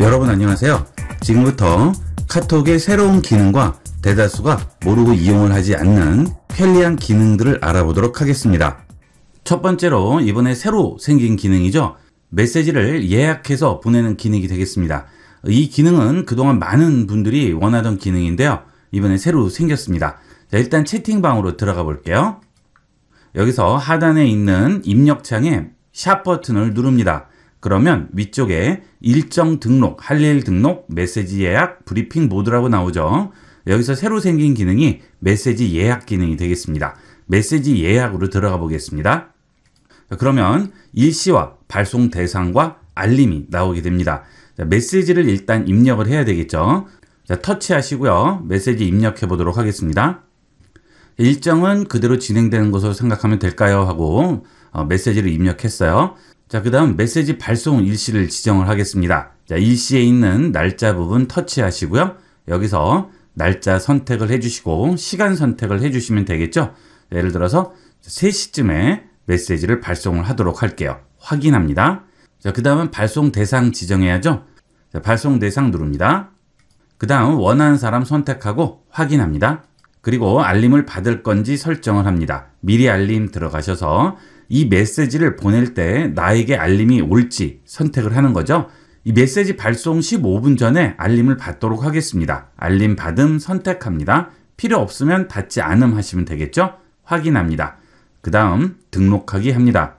여러분 안녕하세요. 지금부터 카톡의 새로운 기능과 대다수가 모르고 이용을 하지 않는 편리한 기능들을 알아보도록 하겠습니다. 첫 번째로 이번에 새로 생긴 기능이죠. 메시지를 예약해서 보내는 기능이 되겠습니다. 이 기능은 그동안 많은 분들이 원하던 기능인데요. 이번에 새로 생겼습니다. 자, 일단 채팅방으로 들어가 볼게요. 여기서 하단에 있는 입력창에 샵 버튼을 누릅니다. 그러면 위쪽에 일정 등록, 할일 등록, 메시지 예약, 브리핑 모드라고 나오죠. 여기서 새로 생긴 기능이 메시지 예약 기능이 되겠습니다. 메시지 예약으로 들어가 보겠습니다. 그러면 일시와 발송 대상과 알림이 나오게 됩니다. 메시지를 일단 입력을 해야 되겠죠. 터치하시고요. 메시지 입력해 보도록 하겠습니다. 일정은 그대로 진행되는 것으로 생각하면 될까요? 하고 어, 메시지를 입력했어요. 자, 그 다음 메시지 발송 일시를 지정을 하겠습니다. 자, 일시에 있는 날짜 부분 터치하시고요. 여기서 날짜 선택을 해주시고 시간 선택을 해주시면 되겠죠. 예를 들어서 3시쯤에 메시지를 발송을 하도록 할게요. 확인합니다. 자, 그 다음은 발송 대상 지정해야죠. 자, 발송 대상 누릅니다. 그 다음 원하는 사람 선택하고 확인합니다. 그리고 알림을 받을 건지 설정을 합니다. 미리 알림 들어가셔서 이 메시지를 보낼 때 나에게 알림이 올지 선택을 하는 거죠. 이 메시지 발송 15분 전에 알림을 받도록 하겠습니다. 알림 받음 선택합니다. 필요 없으면 받지 않음 하시면 되겠죠? 확인합니다. 그 다음 등록하기 합니다.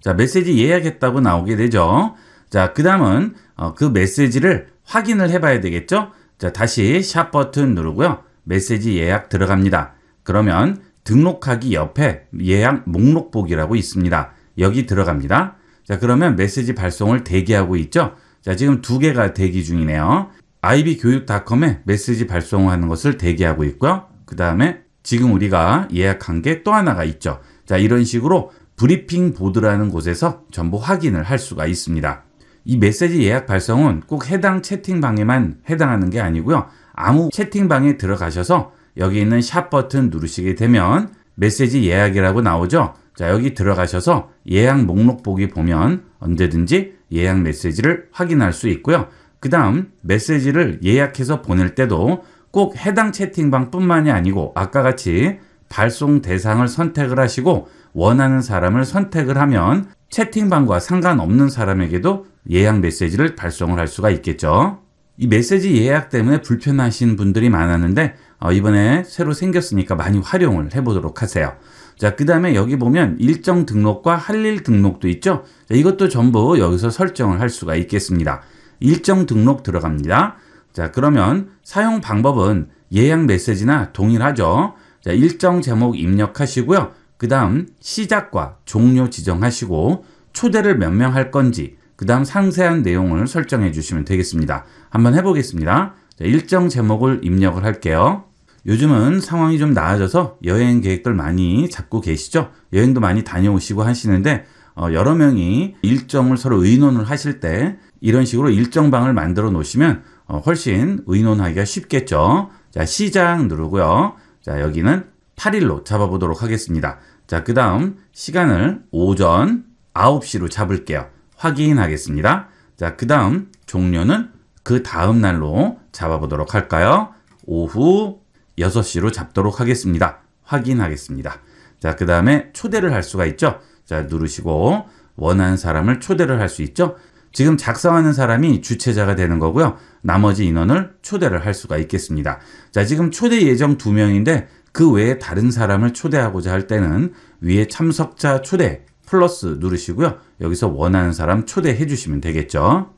자, 메시지 예약했다고 나오게 되죠. 자, 그 다음은 어, 그 메시지를 확인을 해봐야 되겠죠? 자, 다시 샵 버튼 누르고요. 메시지 예약 들어갑니다. 그러면 등록하기 옆에 예약 목록 보기라고 있습니다. 여기 들어갑니다. 자, 그러면 메시지 발송을 대기하고 있죠? 자, 지금 두 개가 대기 중이네요. ib교육닷컴에 메시지 발송하는 것을 대기하고 있고요. 그 다음에 지금 우리가 예약한 게 또 하나가 있죠. 자, 이런 식으로 브리핑 보드라는 곳에서 전부 확인을 할 수가 있습니다. 이 메시지 예약 발송은 꼭 해당 채팅방에만 해당하는 게 아니고요. 아무 채팅방에 들어가셔서 여기 있는 샵 버튼 누르시게 되면 메시지 예약이라고 나오죠. 자 여기 들어가셔서 예약 목록 보기 보면 언제든지 예약 메시지를 확인할 수 있고요. 그 다음 메시지를 예약해서 보낼 때도 꼭 해당 채팅방 뿐만이 아니고 아까 같이 발송 대상을 선택을 하시고 원하는 사람을 선택을 하면 채팅방과 상관없는 사람에게도 예약 메시지를 발송을 할 수가 있겠죠. 이 메시지 예약 때문에 불편하신 분들이 많았는데 어, 이번에 새로 생겼으니까 많이 활용을 해보도록 하세요. 자, 그 다음에 여기 보면 일정 등록과 할 일 등록도 있죠? 자, 이것도 전부 여기서 설정을 할 수가 있겠습니다. 일정 등록 들어갑니다. 자, 그러면 사용 방법은 예약 메시지나 동일하죠? 자, 일정 제목 입력하시고요. 그 다음 시작과 종료 지정하시고 초대를 몇 명 할 건지 그 다음 상세한 내용을 설정해 주시면 되겠습니다. 한번 해보겠습니다. 자, 일정 제목을 입력을 할게요. 요즘은 상황이 좀 나아져서 여행 계획들 많이 잡고 계시죠? 여행도 많이 다녀오시고 하시는데 어, 여러 명이 일정을 서로 의논을 하실 때 이런 식으로 일정방을 만들어 놓으시면 어, 훨씬 의논하기가 쉽겠죠. 자, 시작 누르고요. 자, 여기는 8일로 잡아보도록 하겠습니다. 자, 그 다음 시간을 오전 9시로 잡을게요. 확인하겠습니다. 자, 그 다음 종료는 그 다음 날로 잡아보도록 할까요? 오후 6시로 잡도록 하겠습니다. 확인하겠습니다. 자, 그 다음에 초대를 할 수가 있죠. 자, 누르시고 원하는 사람을 초대를 할 수 있죠. 지금 작성하는 사람이 주최자가 되는 거고요. 나머지 인원을 초대를 할 수가 있겠습니다. 자, 지금 초대 예정 2명인데그 외에 다른 사람을 초대하고자 할 때는 위에 참석자 초대 플러스 누르시고요. 여기서 원하는 사람 초대해 주시면 되겠죠.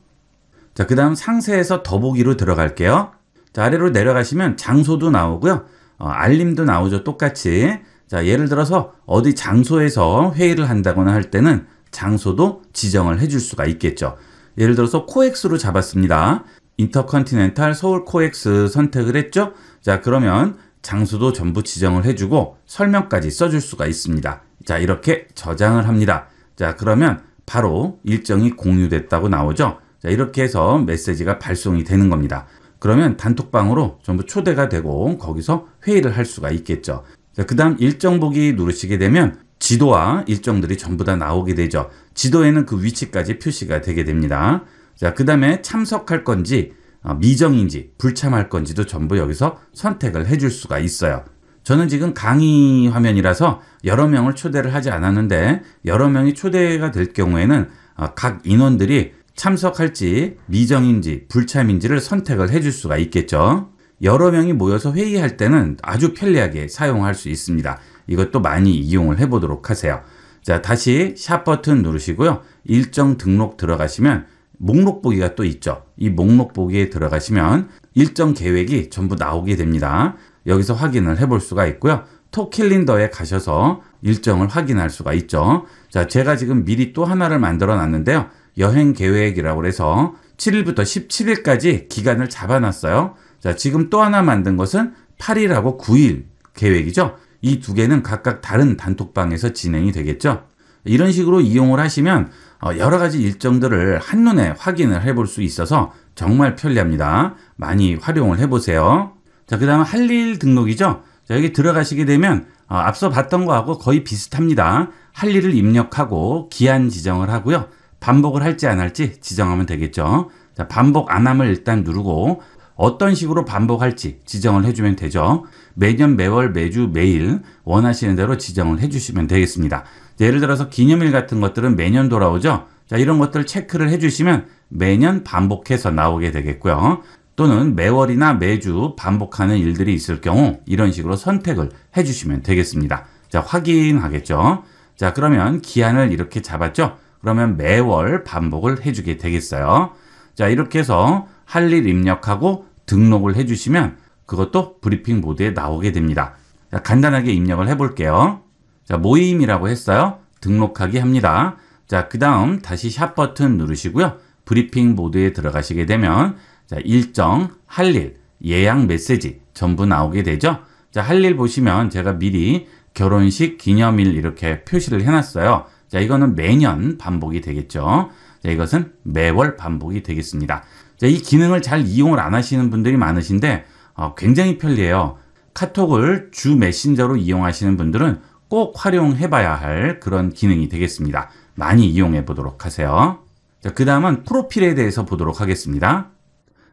자, 그 다음 상세에서 더보기로 들어갈게요. 자, 아래로 내려가시면 장소도 나오고요. 어, 알림도 나오죠. 똑같이. 자, 예를 들어서 어디 장소에서 회의를 한다거나 할 때는 장소도 지정을 해줄 수가 있겠죠. 예를 들어서 코엑스로 잡았습니다. 인터컨티넨탈 서울 코엑스 선택을 했죠. 자, 그러면 장소도 전부 지정을 해주고 설명까지 써줄 수가 있습니다. 자, 이렇게 저장을 합니다. 자, 그러면 바로 일정이 공유됐다고 나오죠. 자, 이렇게 해서 메시지가 발송이 되는 겁니다. 그러면 단톡방으로 전부 초대가 되고 거기서 회의를 할 수가 있겠죠. 그 다음 일정 보기 누르시게 되면 지도와 일정들이 전부 다 나오게 되죠. 지도에는 그 위치까지 표시가 되게 됩니다. 자, 그 다음에 참석할 건지 아, 미정인지 불참할 건지도 전부 여기서 선택을 해 줄 수가 있어요. 저는 지금 강의 화면이라서 여러 명을 초대를 하지 않았는데 여러 명이 초대가 될 경우에는 아, 각 인원들이 참석할지 미정인지 불참인지를 선택을 해줄 수가 있겠죠. 여러 명이 모여서 회의할 때는 아주 편리하게 사용할 수 있습니다. 이것도 많이 이용을 해보도록 하세요. 자, 다시 샵 버튼 누르시고요. 일정 등록 들어가시면 목록 보기가 또 있죠. 이 목록 보기에 들어가시면 일정 계획이 전부 나오게 됩니다. 여기서 확인을 해볼 수가 있고요. 토 캘린더에 가셔서 일정을 확인할 수가 있죠. 자, 제가 지금 미리 또 하나를 만들어 놨는데요. 여행 계획이라고 해서 7일부터 17일까지 기간을 잡아놨어요. 자, 지금 또 하나 만든 것은 8일하고 9일 계획이죠. 이 두 개는 각각 다른 단톡방에서 진행이 되겠죠. 이런 식으로 이용을 하시면 어, 여러 가지 일정들을 한눈에 확인을 해볼 수 있어서 정말 편리합니다. 많이 활용을 해보세요. 자, 그 다음 할 일 등록이죠. 자, 여기 들어가시게 되면 어, 앞서 봤던 거하고 거의 비슷합니다. 할 일을 입력하고 기한 지정을 하고요. 반복을 할지 안 할지 지정하면 되겠죠. 자, 반복 안 함을 일단 누르고 어떤 식으로 반복할지 지정을 해주면 되죠. 매년, 매월, 매주, 매일 원하시는 대로 지정을 해주시면 되겠습니다. 예를 들어서 기념일 같은 것들은 매년 돌아오죠. 자, 이런 것들 체크를 해주시면 매년 반복해서 나오게 되겠고요. 또는 매월이나 매주 반복하는 일들이 있을 경우 이런 식으로 선택을 해주시면 되겠습니다. 자, 확인하겠죠. 자, 그러면 기한을 이렇게 잡았죠. 그러면 매월 반복을 해주게 되겠어요. 자, 이렇게 해서 할 일 입력하고 등록을 해주시면 그것도 브리핑 모드에 나오게 됩니다. 자, 간단하게 입력을 해볼게요. 자, 모임이라고 했어요. 등록하기 합니다. 자, 그 다음 다시 샵 버튼 누르시고요. 브리핑 모드에 들어가시게 되면 자, 일정, 할 일, 예약 메시지 전부 나오게 되죠. 자, 할 일 보시면 제가 미리 결혼식 기념일 이렇게 표시를 해놨어요. 자, 이거는 매년 반복이 되겠죠. 자, 이것은 매월 반복이 되겠습니다. 자, 이 기능을 잘 이용을 안 하시는 분들이 많으신데 어, 굉장히 편리해요. 카톡을 주 메신저로 이용하시는 분들은 꼭 활용해 봐야 할 그런 기능이 되겠습니다. 많이 이용해 보도록 하세요. 자, 그 다음은 프로필에 대해서 보도록 하겠습니다.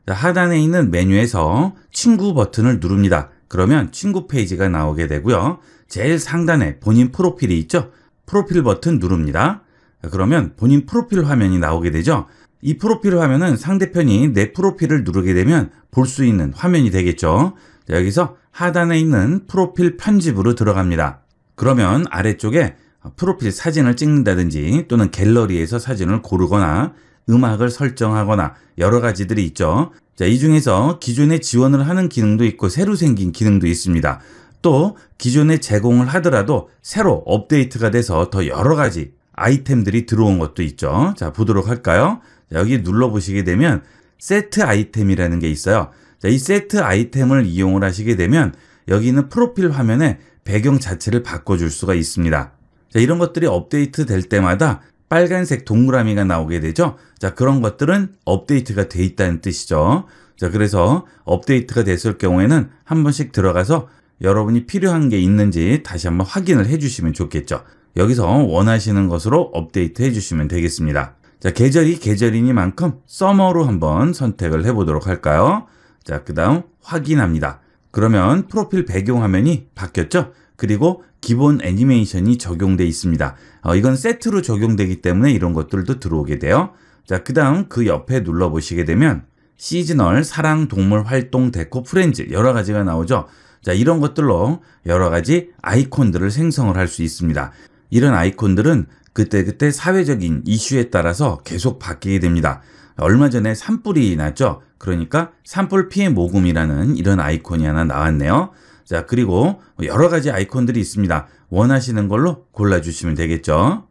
자, 하단에 있는 메뉴에서 친구 버튼을 누릅니다. 그러면 친구 페이지가 나오게 되고요. 제일 상단에 본인 프로필이 있죠? 프로필 버튼 누릅니다. 그러면 본인 프로필 화면이 나오게 되죠. 이 프로필 화면은 상대편이 내 프로필을 누르게 되면 볼 수 있는 화면이 되겠죠. 여기서 하단에 있는 프로필 편집으로 들어갑니다. 그러면 아래쪽에 프로필 사진을 찍는다든지 또는 갤러리에서 사진을 고르거나 음악을 설정하거나 여러 가지들이 있죠. 자, 이 중에서 기존에 지원을 하는 기능도 있고 새로 생긴 기능도 있습니다. 또 기존에 제공을 하더라도 새로 업데이트가 돼서 더 여러 가지 아이템들이 들어온 것도 있죠. 자, 보도록 할까요? 여기 눌러보시게 되면 세트 아이템이라는 게 있어요. 자, 이 세트 아이템을 이용을 하시게 되면 여기는 프로필 화면에 배경 자체를 바꿔줄 수가 있습니다. 자, 이런 것들이 업데이트 될 때마다 빨간색 동그라미가 나오게 되죠. 자, 그런 것들은 업데이트가 돼 있다는 뜻이죠. 자, 그래서 업데이트가 됐을 경우에는 한 번씩 들어가서 여러분이 필요한 게 있는지 다시 한번 확인을 해주시면 좋겠죠. 여기서 원하시는 것으로 업데이트 해주시면 되겠습니다. 자, 계절이 계절이니만큼 써머로 한번 선택을 해보도록 할까요? 자, 그 다음 확인합니다. 그러면 프로필 배경 화면이 바뀌었죠? 그리고 기본 애니메이션이 적용돼 있습니다. 어, 이건 세트로 적용되기 때문에 이런 것들도 들어오게 돼요. 자, 그 다음 그 옆에 눌러보시게 되면 시즈널, 사랑, 동물, 활동, 데코, 프렌즈 여러 가지가 나오죠. 자, 이런 것들로 여러 가지 아이콘들을 생성을 할 수 있습니다. 이런 아이콘들은 그때그때 사회적인 이슈에 따라서 계속 바뀌게 됩니다. 얼마 전에 산불이 났죠. 그러니까 산불 피해 모금이라는 이런 아이콘이 하나 나왔네요. 자, 그리고 여러 가지 아이콘들이 있습니다. 원하시는 걸로 골라주시면 되겠죠.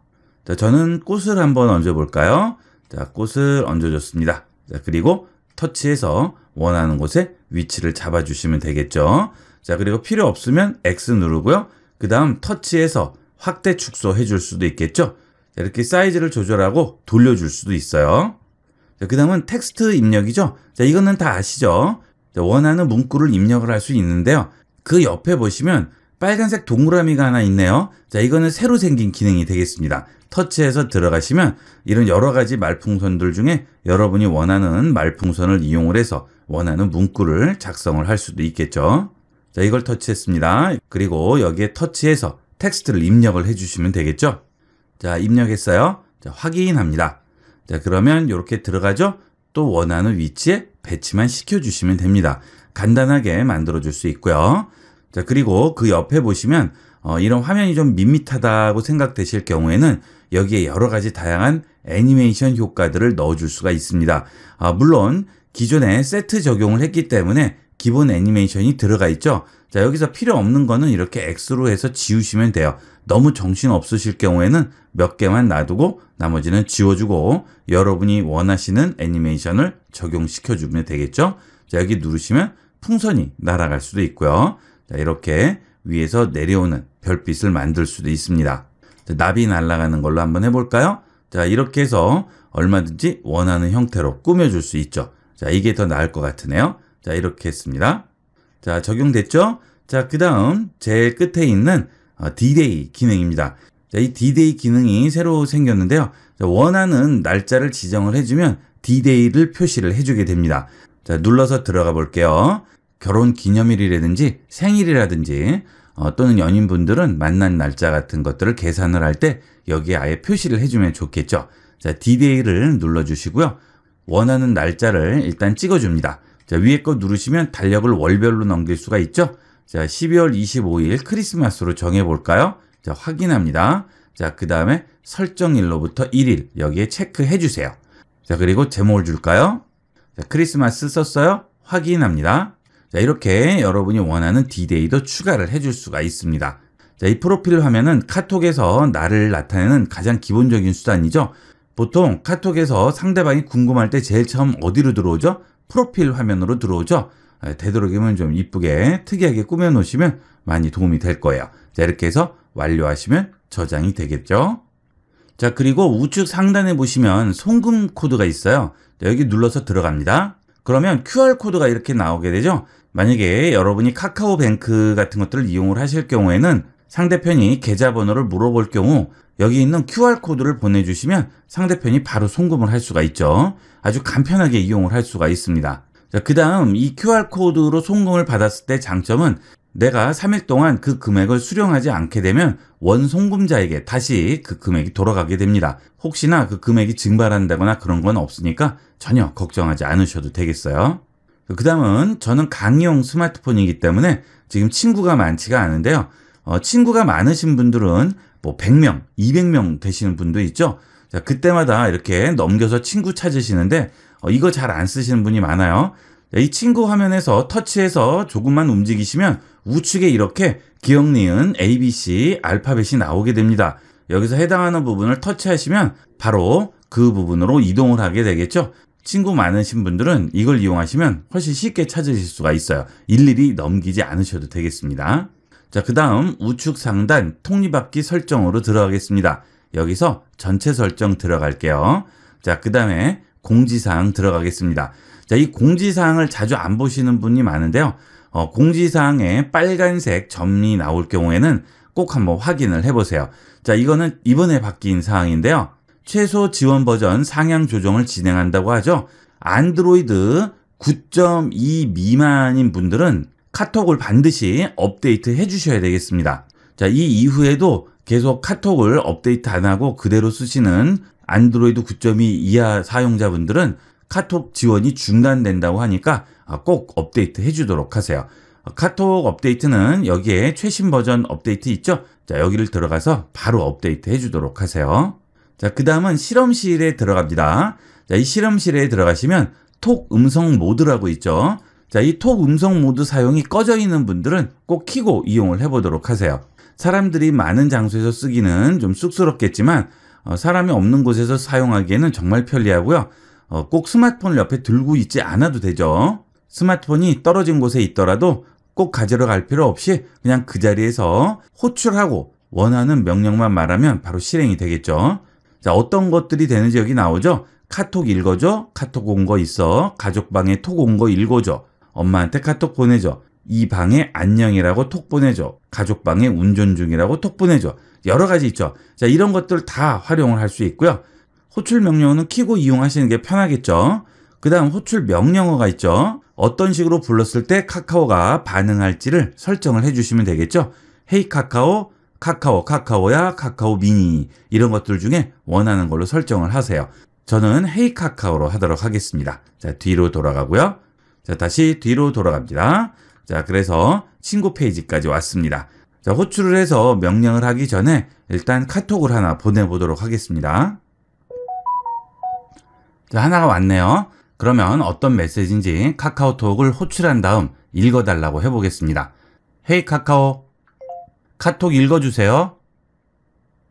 자, 저는 꽃을 한번 얹어볼까요? 자, 꽃을 얹어줬습니다. 자, 그리고 터치해서 원하는 곳에 위치를 잡아주시면 되겠죠. 자 그리고 필요 없으면 X 누르고요. 그 다음 터치해서 확대 축소해 줄 수도 있겠죠. 자, 이렇게 사이즈를 조절하고 돌려줄 수도 있어요. 그 다음은 텍스트 입력이죠. 자, 이거는 다 아시죠? 원하는 문구를 입력을 할 수 있는데요. 그 옆에 보시면 빨간색 동그라미가 하나 있네요. 자, 이거는 새로 생긴 기능이 되겠습니다. 터치해서 들어가시면 이런 여러 가지 말풍선들 중에 여러분이 원하는 말풍선을 이용을 해서 원하는 문구를 작성을 할 수도 있겠죠. 자, 이걸 터치했습니다. 그리고 여기에 터치해서 텍스트를 입력을 해주시면 되겠죠. 자, 입력했어요. 자, 확인합니다. 자, 그러면 이렇게 들어가죠. 또 원하는 위치에 배치만 시켜주시면 됩니다. 간단하게 만들어줄 수 있고요. 자, 그리고 그 옆에 보시면 어, 이런 화면이 좀 밋밋하다고 생각되실 경우에는 여기에 여러 가지 다양한 애니메이션 효과들을 넣어줄 수가 있습니다. 아, 물론 기존에 세트 적용을 했기 때문에 기본 애니메이션이 들어가 있죠. 자 여기서 필요 없는 거는 이렇게 X로 해서 지우시면 돼요. 너무 정신 없으실 경우에는 몇 개만 놔두고 나머지는 지워주고 여러분이 원하시는 애니메이션을 적용시켜 주면 되겠죠. 자 여기 누르시면 풍선이 날아갈 수도 있고요. 자 이렇게 위에서 내려오는 별빛을 만들 수도 있습니다. 자, 나비 날아가는 걸로 한번 해볼까요? 자 이렇게 해서 얼마든지 원하는 형태로 꾸며줄 수 있죠. 자 이게 더 나을 것 같으네요. 자, 이렇게 했습니다. 자, 적용됐죠? 자, 그 다음 제일 끝에 있는 어, D-Day 기능입니다. 자, 이 D-Day 기능이 새로 생겼는데요. 자, 원하는 날짜를 지정을 해주면 D-Day를 표시를 해주게 됩니다. 자, 눌러서 들어가 볼게요. 결혼 기념일이라든지 생일이라든지 어, 또는 연인분들은 만난 날짜 같은 것들을 계산을 할 때 여기에 아예 표시를 해주면 좋겠죠. 자, D-Day를 눌러주시고요. 원하는 날짜를 일단 찍어줍니다. 자, 위에 거 누르시면 달력을 월별로 넘길 수가 있죠. 자, 12월 25일 크리스마스로 정해볼까요? 자, 확인합니다. 자, 그 다음에 설정일로부터 1일 여기에 체크해 주세요. 자, 그리고 제목을 줄까요? 자, 크리스마스 썼어요? 확인합니다. 자, 이렇게 여러분이 원하는 디데이도 추가를 해 줄 수가 있습니다. 자, 이 프로필 화면은 카톡에서 나를 나타내는 가장 기본적인 수단이죠. 보통 카톡에서 상대방이 궁금할 때 제일 처음 어디로 들어오죠? 프로필 화면으로 들어오죠. 예, 되도록이면 좀 이쁘게 특이하게 꾸며 놓으시면 많이 도움이 될 거예요. 자, 이렇게 해서 완료하시면 저장이 되겠죠. 자, 그리고 우측 상단에 보시면 송금 코드가 있어요. 자, 여기 눌러서 들어갑니다. 그러면 QR코드가 이렇게 나오게 되죠. 만약에 여러분이 카카오뱅크 같은 것들을 이용을 하실 경우에는 상대편이 계좌번호를 물어볼 경우 여기 있는 QR코드를 보내주시면 상대편이 바로 송금을 할 수가 있죠. 아주 간편하게 이용을 할 수가 있습니다. 그 다음 이 QR코드로 송금을 받았을 때 장점은 내가 3일 동안 그 금액을 수령하지 않게 되면 원송금자에게 다시 그 금액이 돌아가게 됩니다. 혹시나 그 금액이 증발한다거나 그런 건 없으니까 전혀 걱정하지 않으셔도 되겠어요. 그 다음은 저는 강의용 스마트폰이기 때문에 지금 친구가 많지가 않은데요. 어, 친구가 많으신 분들은 뭐 100명, 200명 되시는 분도 있죠. 자, 그때마다 이렇게 넘겨서 친구 찾으시는데 어, 이거 잘 안 쓰시는 분이 많아요. 자, 이 친구 화면에서 터치해서 조금만 움직이시면 우측에 이렇게 기억 니은 ABC 알파벳이 나오게 됩니다. 여기서 해당하는 부분을 터치하시면 바로 그 부분으로 이동을 하게 되겠죠. 친구 많으신 분들은 이걸 이용하시면 훨씬 쉽게 찾으실 수가 있어요. 일일이 넘기지 않으셔도 되겠습니다. 자, 그 다음 우측 상단 톱니바퀴 설정으로 들어가겠습니다. 여기서 전체 설정 들어갈게요. 자, 그 다음에 공지사항 들어가겠습니다. 자, 이 공지사항을 자주 안 보시는 분이 많은데요. 어, 공지사항에 빨간색 점이 나올 경우에는 꼭 한번 확인을 해보세요. 자, 이거는 이번에 바뀐 사항인데요. 최소 지원 버전 상향 조정을 진행한다고 하죠. 안드로이드 9.2 미만인 분들은 카톡을 반드시 업데이트 해주셔야 되겠습니다. 자, 이 이후에도 계속 카톡을 업데이트 안 하고 그대로 쓰시는 안드로이드 9.2 이하 사용자분들은 카톡 지원이 중단된다고 하니까 아, 꼭 업데이트 해주도록 하세요. 카톡 업데이트는 여기에 최신 버전 업데이트 있죠? 자, 여기를 들어가서 바로 업데이트 해주도록 하세요. 자, 그 다음은 실험실에 들어갑니다. 자, 이 실험실에 들어가시면 톡 음성 모드라고 있죠? 자, 이 톡 음성 모드 사용이 꺼져 있는 분들은 꼭 키고 이용을 해보도록 하세요. 사람들이 많은 장소에서 쓰기는 좀 쑥스럽겠지만 어, 사람이 없는 곳에서 사용하기에는 정말 편리하고요. 어, 꼭 스마트폰을 옆에 들고 있지 않아도 되죠. 스마트폰이 떨어진 곳에 있더라도 꼭 가지러 갈 필요 없이 그냥 그 자리에서 호출하고 원하는 명령만 말하면 바로 실행이 되겠죠. 자, 어떤 것들이 되는지 여기 나오죠. 카톡 읽어줘, 카톡 온 거 있어, 가족방에 톡 온 거 읽어줘, 엄마한테 카톡 보내줘. 이 방에 안녕이라고 톡 보내줘. 가족방에 운전 중이라고 톡 보내줘. 여러 가지 있죠. 자, 이런 것들 다 활용을 할 수 있고요. 호출 명령어는 키고 이용하시는 게 편하겠죠. 그 다음 호출 명령어가 있죠. 어떤 식으로 불렀을 때 카카오가 반응할지를 설정을 해주시면 되겠죠. 헤이 카카오, 카카오, 카카오야, 카카오 미니 이런 것들 중에 원하는 걸로 설정을 하세요. 저는 헤이 카카오로 하도록 하겠습니다. 자, 뒤로 돌아가고요. 자, 다시 뒤로 돌아갑니다. 자, 그래서 신고 페이지까지 왔습니다. 자, 호출을 해서 명령을 하기 전에 일단 카톡을 하나 보내보도록 하겠습니다. 자, 하나가 왔네요. 그러면 어떤 메시지인지 카카오톡을 호출한 다음 읽어달라고 해보겠습니다. 헤이 hey, 카카오, 카톡 읽어주세요.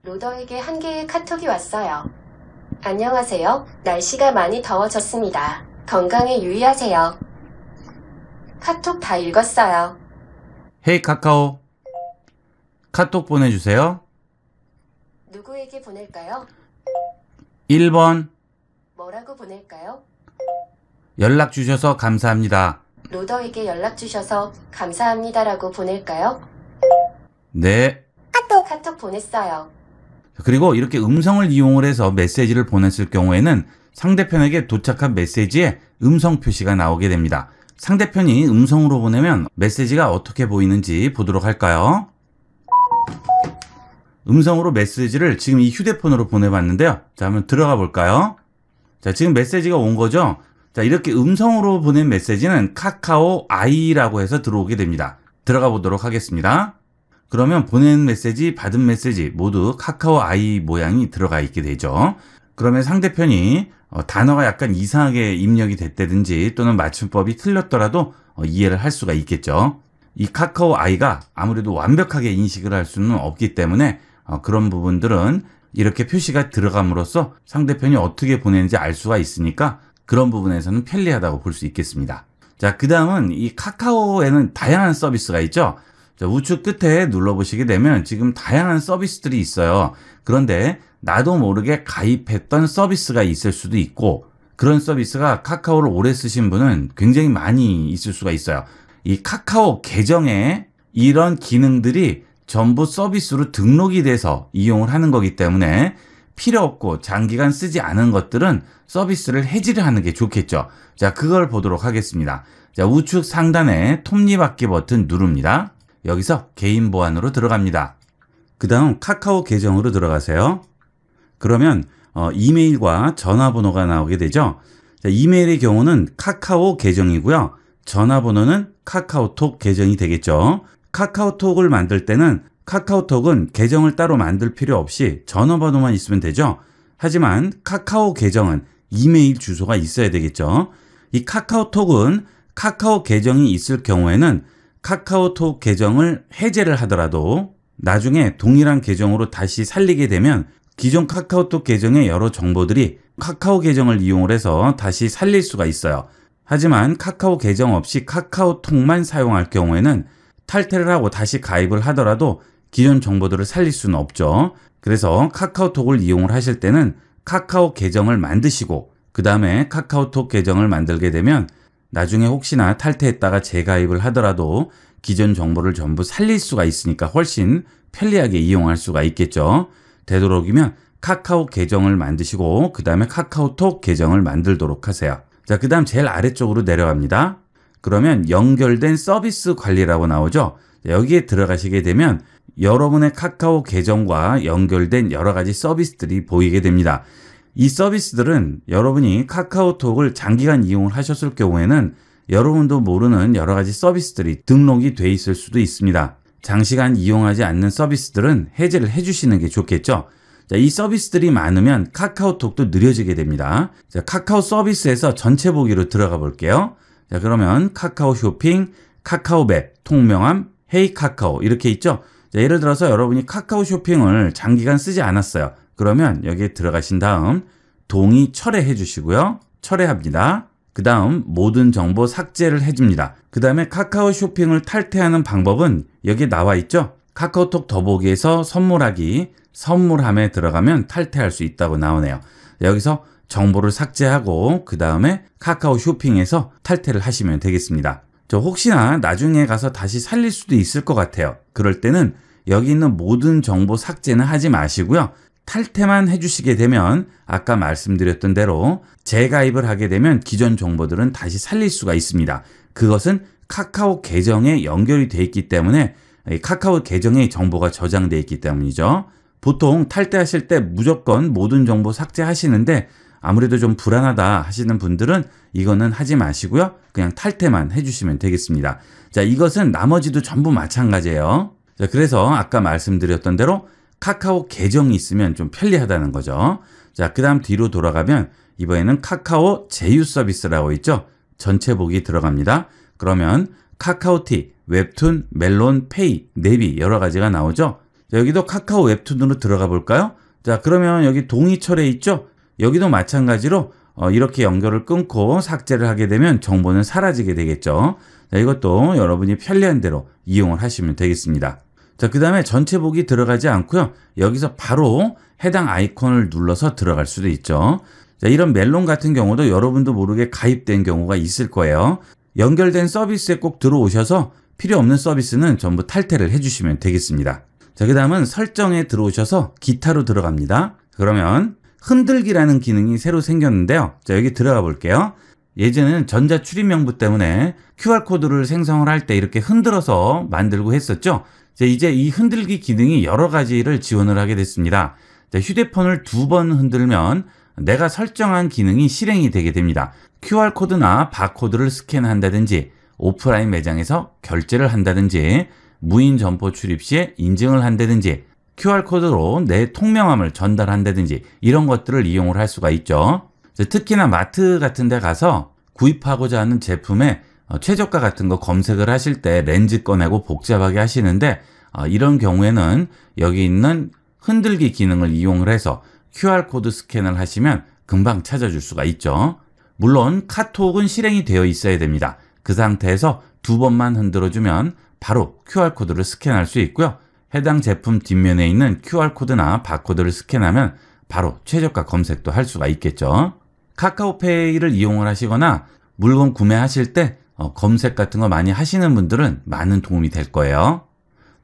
로더에게 한 개의 카톡이 왔어요. 안녕하세요. 날씨가 많이 더워졌습니다. 건강에 유의하세요. 카톡 다 읽었어요. 헤이 hey, 카카오. 카톡 보내주세요. 누구에게 보낼까요? 1번. 뭐라고 보낼까요? 연락 주셔서 감사합니다. 로더에게 연락 주셔서 감사합니다라고 보낼까요? 네. 카톡. 카톡 보냈어요. 그리고 이렇게 음성을 이용을 해서 메시지를 보냈을 경우에는 상대편에게 도착한 메시지에 음성 표시가 나오게 됩니다. 상대편이 음성으로 보내면 메시지가 어떻게 보이는지 보도록 할까요? 음성으로 메시지를 지금 이 휴대폰으로 보내봤는데요. 자, 한번 들어가 볼까요? 자, 지금 메시지가 온 거죠? 자, 이렇게 음성으로 보낸 메시지는 카카오 아이라고 해서 들어오게 됩니다. 들어가 보도록 하겠습니다. 그러면 보낸 메시지, 받은 메시지 모두 카카오 아이 모양이 들어가 있게 되죠. 그러면 상대편이 어, 단어가 약간 이상하게 입력이 됐다든지 또는 맞춤법이 틀렸더라도 어, 이해를 할 수가 있겠죠. 이 카카오 아이가 아무래도 완벽하게 인식을 할 수는 없기 때문에 어, 그런 부분들은 이렇게 표시가 들어감으로써 상대편이 어떻게 보내는지 알 수가 있으니까 그런 부분에서는 편리하다고 볼 수 있겠습니다. 자, 그 다음은 이 카카오에는 다양한 서비스가 있죠. 자, 우측 끝에 눌러보시게 되면 지금 다양한 서비스들이 있어요. 그런데 나도 모르게 가입했던 서비스가 있을 수도 있고 그런 서비스가 카카오를 오래 쓰신 분은 굉장히 많이 있을 수가 있어요. 이 카카오 계정에 이런 기능들이 전부 서비스로 등록이 돼서 이용을 하는 거기 때문에 필요 없고 장기간 쓰지 않은 것들은 서비스를 해지를 하는 게 좋겠죠. 자, 그걸 보도록 하겠습니다. 자, 우측 상단에 톱니바퀴 버튼 누릅니다. 여기서 개인 보안으로 들어갑니다. 그 다음 카카오 계정으로 들어가세요. 그러면 어, 이메일과 전화번호가 나오게 되죠. 자, 이메일의 경우는 카카오 계정이고요. 전화번호는 카카오톡 계정이 되겠죠. 카카오톡을 만들 때는 카카오톡은 계정을 따로 만들 필요 없이 전화번호만 있으면 되죠. 하지만 카카오 계정은 이메일 주소가 있어야 되겠죠. 이 카카오톡은 카카오 계정이 있을 경우에는 카카오톡 계정을 해제를 하더라도 나중에 동일한 계정으로 다시 살리게 되면 기존 카카오톡 계정의 여러 정보들이 카카오 계정을 이용 해서 다시 살릴 수가 있어요. 하지만 카카오 계정 없이 카카오톡만 사용할 경우에는 탈퇴를 하고 다시 가입을 하더라도 기존 정보들을 살릴 수는 없죠. 그래서 카카오톡을 이용을 하실 때는 카카오 계정을 만드시고 그 다음에 카카오톡 계정을 만들게 되면 나중에 혹시나 탈퇴했다가 재가입을 하더라도 기존 정보를 전부 살릴 수가 있으니까 훨씬 편리하게 이용할 수가 있겠죠. 되도록이면 카카오 계정을 만드시고 그 다음에 카카오톡 계정을 만들도록 하세요. 자, 그 다음 제일 아래쪽으로 내려갑니다. 그러면 연결된 서비스 관리라고 나오죠. 여기에 들어가시게 되면 여러분의 카카오 계정과 연결된 여러 가지 서비스들이 보이게 됩니다. 이 서비스들은 여러분이 카카오톡을 장기간 이용을 하셨을 경우에는 여러분도 모르는 여러 가지 서비스들이 등록이 돼 있을 수도 있습니다. 장시간 이용하지 않는 서비스들은 해제를 해주시는 게 좋겠죠. 자, 이 서비스들이 많으면 카카오톡도 느려지게 됩니다. 자, 카카오 서비스에서 전체 보기로 들어가 볼게요. 자, 그러면 카카오 쇼핑, 카카오맵, 통명함, 헤이 카카오 이렇게 있죠. 자, 예를 들어서 여러분이 카카오 쇼핑을 장기간 쓰지 않았어요. 그러면 여기에 들어가신 다음 동의 철회해 주시고요. 철회합니다. 그 다음 모든 정보 삭제를 해줍니다. 그 다음에 카카오 쇼핑을 탈퇴하는 방법은 여기 에 나와 있죠? 카카오톡 더보기에서 선물하기, 선물함에 들어가면 탈퇴할 수 있다고 나오네요. 여기서 정보를 삭제하고 그 다음에 카카오 쇼핑에서 탈퇴를 하시면 되겠습니다. 저 혹시나 나중에 가서 다시 살릴 수도 있을 것 같아요. 그럴 때는 여기 있는 모든 정보 삭제는 하지 마시고요. 탈퇴만 해주시게 되면 아까 말씀드렸던 대로 재가입을 하게 되면 기존 정보들은 다시 살릴 수가 있습니다. 그것은 카카오 계정에 연결이 돼 있기 때문에 카카오 계정에 정보가 저장되어 있기 때문이죠. 보통 탈퇴하실 때 무조건 모든 정보 삭제하시는데 아무래도 좀 불안하다 하시는 분들은 이거는 하지 마시고요. 그냥 탈퇴만 해주시면 되겠습니다. 자, 이것은 나머지도 전부 마찬가지예요. 자, 그래서 아까 말씀드렸던 대로 카카오 계정이 있으면 좀 편리하다는 거죠. 자, 그 다음 뒤로 돌아가면 이번에는 카카오 제휴 서비스라고 있죠. 전체 보기 들어갑니다. 그러면 카카오티, 웹툰, 멜론, 페이, 네비 여러 가지가 나오죠. 자, 여기도 카카오 웹툰으로 들어가 볼까요? 자, 그러면 여기 동의철에 있죠? 여기도 마찬가지로 어, 이렇게 연결을 끊고 삭제를 하게 되면 정보는 사라지게 되겠죠. 자, 이것도 여러분이 편리한 대로 이용을 하시면 되겠습니다. 자, 그 다음에 전체 보기 들어가지 않고요. 여기서 바로 해당 아이콘을 눌러서 들어갈 수도 있죠. 자, 이런 멜론 같은 경우도 여러분도 모르게 가입된 경우가 있을 거예요. 연결된 서비스에 꼭 들어오셔서 필요 없는 서비스는 전부 탈퇴를 해주시면 되겠습니다. 자, 그 다음은 설정에 들어오셔서 기타로 들어갑니다. 그러면 흔들기라는 기능이 새로 생겼는데요. 자, 여기 들어가 볼게요. 예전에는 전자 출입명부 때문에 QR코드를 생성을 할 때 이렇게 흔들어서 만들고 했었죠. 이제 이 흔들기 기능이 여러 가지를 지원을 하게 됐습니다. 휴대폰을 두 번 흔들면 내가 설정한 기능이 실행이 되게 됩니다. QR코드나 바코드를 스캔한다든지 오프라인 매장에서 결제를 한다든지 무인 점포 출입 시에 인증을 한다든지 QR코드로 내 통명함을 전달한다든지 이런 것들을 이용을 할 수가 있죠. 특히나 마트 같은 데 가서 구입하고자 하는 제품에 어, 최저가 같은 거 검색을 하실 때 렌즈 꺼내고 복잡하게 하시는데 어, 이런 경우에는 여기 있는 흔들기 기능을 이용을 해서 QR코드 스캔을 하시면 금방 찾아줄 수가 있죠. 물론 카톡은 실행이 되어 있어야 됩니다. 그 상태에서 두 번만 흔들어주면 바로 QR코드를 스캔할 수 있고요. 해당 제품 뒷면에 있는 QR코드나 바코드를 스캔하면 바로 최저가 검색도 할 수가 있겠죠. 카카오페이를 이용을 하시거나 물건 구매하실 때 어, 검색 같은 거 많이 하시는 분들은 많은 도움이 될 거예요.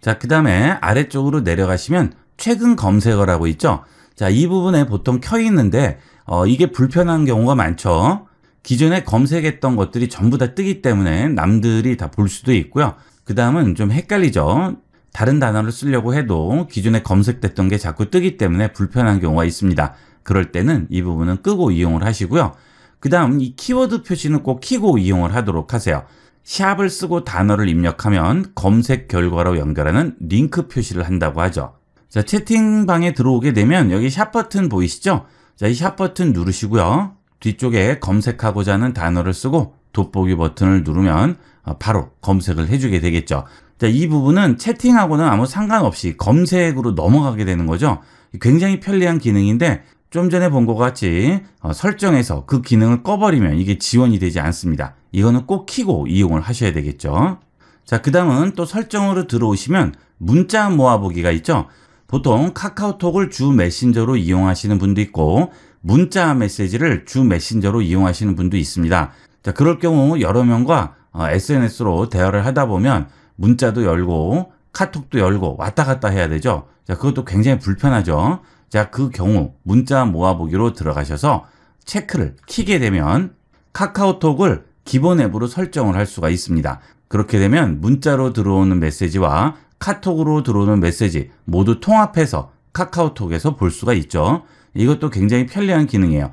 자, 그 다음에 아래쪽으로 내려가시면 최근 검색어라고 있죠? 자, 이 부분에 보통 켜 있는데 어, 이게 불편한 경우가 많죠. 기존에 검색했던 것들이 전부 다 뜨기 때문에 남들이 다 볼 수도 있고요. 그 다음은 좀 헷갈리죠. 다른 단어를 쓰려고 해도 기존에 검색됐던 게 자꾸 뜨기 때문에 불편한 경우가 있습니다. 그럴 때는 이 부분은 끄고 이용을 하시고요. 그 다음 이 키워드 표시는 꼭 키고 이용을 하도록 하세요. 샵을 쓰고 단어를 입력하면 검색 결과로 연결하는 링크 표시를 한다고 하죠. 자, 채팅방에 들어오게 되면 여기 샵 버튼 보이시죠? 자, 이 샵 버튼 누르시고요. 뒤쪽에 검색하고자 하는 단어를 쓰고 돋보기 버튼을 누르면 바로 검색을 해주게 되겠죠. 자, 이 부분은 채팅하고는 아무 상관없이 검색으로 넘어가게 되는 거죠. 굉장히 편리한 기능인데 좀 전에 본 것 같이 어, 설정에서 그 기능을 꺼버리면 이게 지원이 되지 않습니다. 이거는 꼭 키고 이용을 하셔야 되겠죠. 자, 그 다음은 또 설정으로 들어오시면 문자 모아보기가 있죠. 보통 카카오톡을 주 메신저로 이용하시는 분도 있고 문자 메시지를 주 메신저로 이용하시는 분도 있습니다. 자, 그럴 경우 여러 명과 어, SNS로 대화를 하다 보면 문자도 열고 카톡도 열고 왔다 갔다 해야 되죠. 자, 그것도 굉장히 불편하죠. 자, 그 경우 문자 모아보기로 들어가셔서 체크를 키게 되면 카카오톡을 기본 앱으로 설정을 할 수가 있습니다. 그렇게 되면 문자로 들어오는 메시지와 카톡으로 들어오는 메시지 모두 통합해서 카카오톡에서 볼 수가 있죠. 이것도 굉장히 편리한 기능이에요.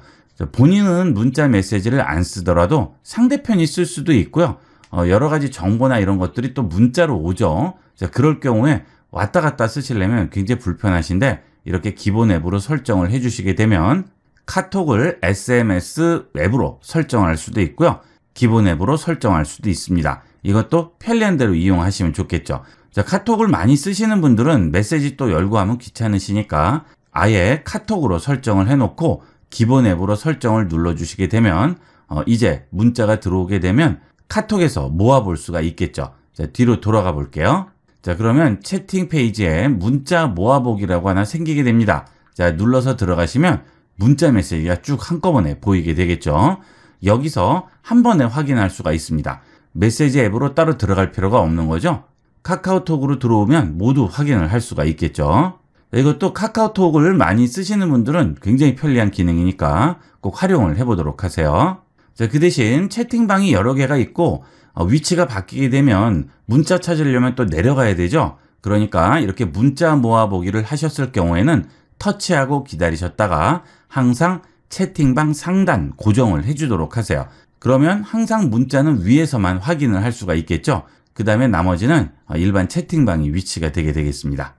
본인은 문자 메시지를 안 쓰더라도 상대편이 쓸 수도 있고요. 어, 여러 가지 정보나 이런 것들이 또 문자로 오죠. 그럴 경우에 왔다 갔다 쓰시려면 굉장히 불편하신데 이렇게 기본 앱으로 설정을 해주시게 되면 카톡을 SMS 앱으로 설정할 수도 있고요. 기본 앱으로 설정할 수도 있습니다. 이것도 편리한 대로 이용하시면 좋겠죠. 자, 카톡을 많이 쓰시는 분들은 메시지 또 열고 하면 귀찮으시니까 아예 카톡으로 설정을 해놓고 기본 앱으로 설정을 눌러주시게 되면 어, 이제 문자가 들어오게 되면 카톡에서 모아볼 수가 있겠죠. 자, 뒤로 돌아가 볼게요. 자 그러면 채팅 페이지에 문자 모아보기라고 하나 생기게 됩니다. 자 눌러서 들어가시면 문자 메시지가 쭉 한꺼번에 보이게 되겠죠. 여기서 한 번에 확인할 수가 있습니다. 메시지 앱으로 따로 들어갈 필요가 없는 거죠. 카카오톡으로 들어오면 모두 확인을 할 수가 있겠죠. 이것도 카카오톡을 많이 쓰시는 분들은 굉장히 편리한 기능이니까 꼭 활용을 해보도록 하세요. 자, 그 대신 채팅방이 여러 개가 있고 어, 위치가 바뀌게 되면 문자 찾으려면 또 내려가야 되죠. 그러니까 이렇게 문자 모아보기를 하셨을 경우에는 터치하고 기다리셨다가 항상 채팅방 상단 고정을 해주도록 하세요. 그러면 항상 문자는 위에서만 확인을 할 수가 있겠죠. 그 다음에 나머지는 어, 일반 채팅방이 위치가 되게 되겠습니다.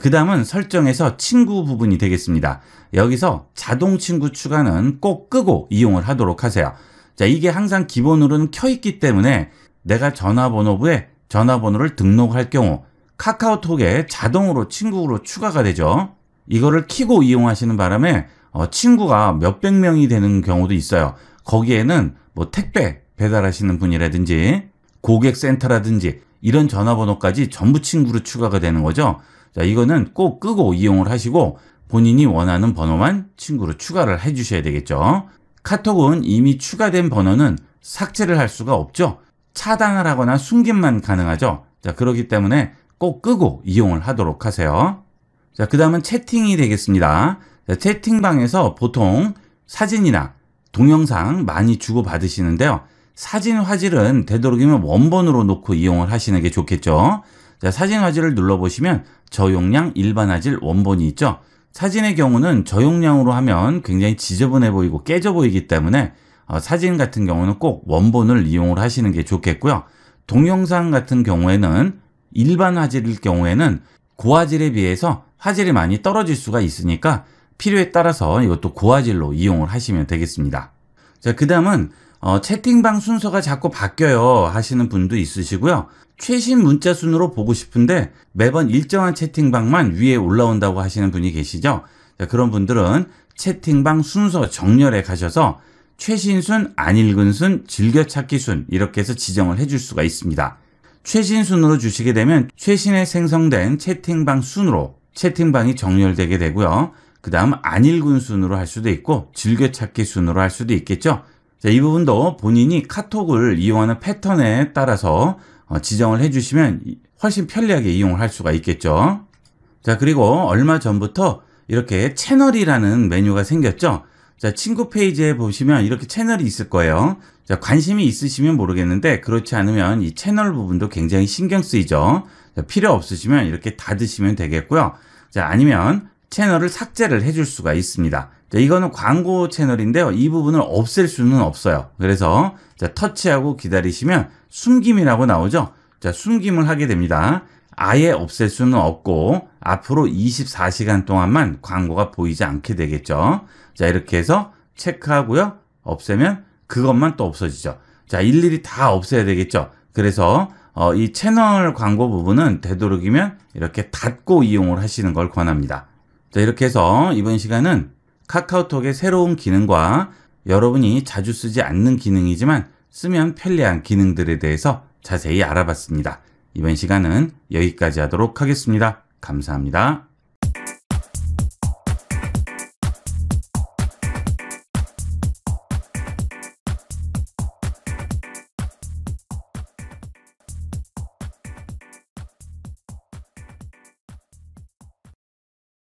그 다음은 설정에서 친구 부분이 되겠습니다. 여기서 자동 친구 추가는 꼭 끄고 이용을 하도록 하세요. 자, 이게 항상 기본으로는 켜있기 때문에 내가 전화번호부에 전화번호를 등록할 경우 카카오톡에 자동으로 친구로 추가가 되죠. 이거를 키고 이용하시는 바람에 어, 친구가 몇백 명이 되는 경우도 있어요. 거기에는 뭐 택배 배달하시는 분이라든지 고객센터라든지 이런 전화번호까지 전부 친구로 추가가 되는 거죠. 자, 이거는 꼭 끄고 이용을 하시고 본인이 원하는 번호만 친구로 추가를 해 주셔야 되겠죠. 카톡은 이미 추가된 번호는 삭제를 할 수가 없죠. 차단을 하거나 숨김만 가능하죠. 자, 그렇기 때문에 꼭 끄고 이용을 하도록 하세요. 자, 그 다음은 채팅이 되겠습니다. 자, 채팅방에서 보통 사진이나 동영상 많이 주고받으시는데요. 사진 화질은 되도록이면 원본으로 놓고 이용을 하시는 게 좋겠죠. 자, 사진 화질을 눌러보시면 저용량 일반 화질 원본이 있죠. 사진의 경우는 저용량으로 하면 굉장히 지저분해 보이고 깨져 보이기 때문에 어, 사진 같은 경우는 꼭 원본을 이용을 하시는 게 좋겠고요. 동영상 같은 경우에는 일반 화질일 경우에는 고화질에 비해서 화질이 많이 떨어질 수가 있으니까 필요에 따라서 이것도 고화질로 이용을 하시면 되겠습니다. 자, 그 다음은 어, 채팅방 순서가 자꾸 바뀌어요 하시는 분도 있으시고요. 최신 문자 순으로 보고 싶은데 매번 일정한 채팅방만 위에 올라온다고 하시는 분이 계시죠. 자, 그런 분들은 채팅방 순서 정렬에 가셔서 최신 순, 안 읽은 순, 즐겨찾기 순 이렇게 해서 지정을 해줄 수가 있습니다. 최신 순으로 주시게 되면 최신에 생성된 채팅방 순으로 채팅방이 정렬되게 되고요. 그 다음 안 읽은 순으로 할 수도 있고 즐겨찾기 순으로 할 수도 있겠죠. 자, 이 부분도 본인이 카톡을 이용하는 패턴에 따라서 어, 지정을 해주시면 훨씬 편리하게 이용을 할 수가 있겠죠. 자, 그리고 얼마 전부터 이렇게 채널이라는 메뉴가 생겼죠. 자, 친구 페이지에 보시면 이렇게 채널이 있을 거예요. 자, 관심이 있으시면 모르겠는데 그렇지 않으면 이 채널 부분도 굉장히 신경 쓰이죠. 자, 필요 없으시면 이렇게 닫으시면 되겠고요. 자, 아니면 채널을 삭제를 해줄 수가 있습니다. 이거는 광고 채널인데요. 이 부분을 없앨 수는 없어요. 그래서 터치하고 기다리시면 숨김이라고 나오죠. 자, 숨김을 하게 됩니다. 아예 없앨 수는 없고 앞으로 24시간 동안만 광고가 보이지 않게 되겠죠. 자, 이렇게 해서 체크하고요. 없애면 그것만 또 없어지죠. 자, 일일이 다 없애야 되겠죠. 그래서 어, 이 채널 광고 부분은 되도록이면 이렇게 닫고 이용을 하시는 걸 권합니다. 자, 이렇게 해서 이번 시간은 카카오톡의 새로운 기능과 여러분이 자주 쓰지 않는 기능이지만 쓰면 편리한 기능들에 대해서 자세히 알아봤습니다. 이번 시간은 여기까지 하도록 하겠습니다. 감사합니다.